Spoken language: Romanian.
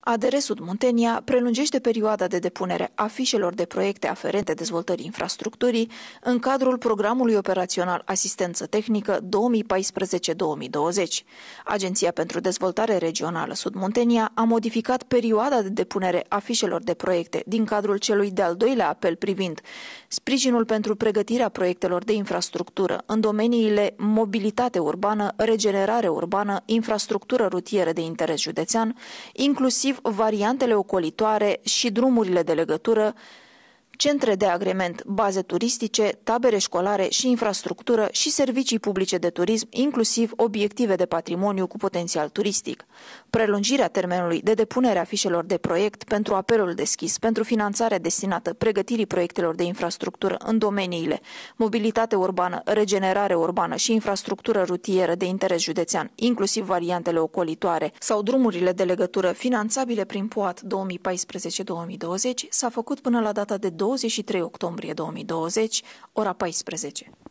ADR muntenia prelungește perioada de depunere a fișelor de proiecte aferente dezvoltării infrastructurii în cadrul Programului Operațional Asistență Tehnică 2014-2020. Agenția pentru Dezvoltare Regională Sudmuntenia a modificat perioada de depunere a fișelor de proiecte din cadrul celui de-al doilea apel privind sprijinul pentru pregătirea proiectelor de infrastructură în domeniile mobilitate urbană, regenerare urbană, infrastructură rutieră de interes județean, inclusiv variantele ocolitoare și drumurile de legătură centre de agrement, baze turistice, tabere școlare și infrastructură și servicii publice de turism, inclusiv obiective de patrimoniu cu potențial turistic. Prelungirea termenului de depunere a fișelor de proiect pentru apelul deschis pentru finanțarea destinată pregătirii proiectelor de infrastructură în domeniile mobilitate urbană, regenerare urbană și infrastructură rutieră de interes județean, inclusiv variantele ocolitoare sau drumurile de legătură finanțabile prin POAT 2014-2020, s-a făcut până la data de 2 23 octombrie 2020, ora 14.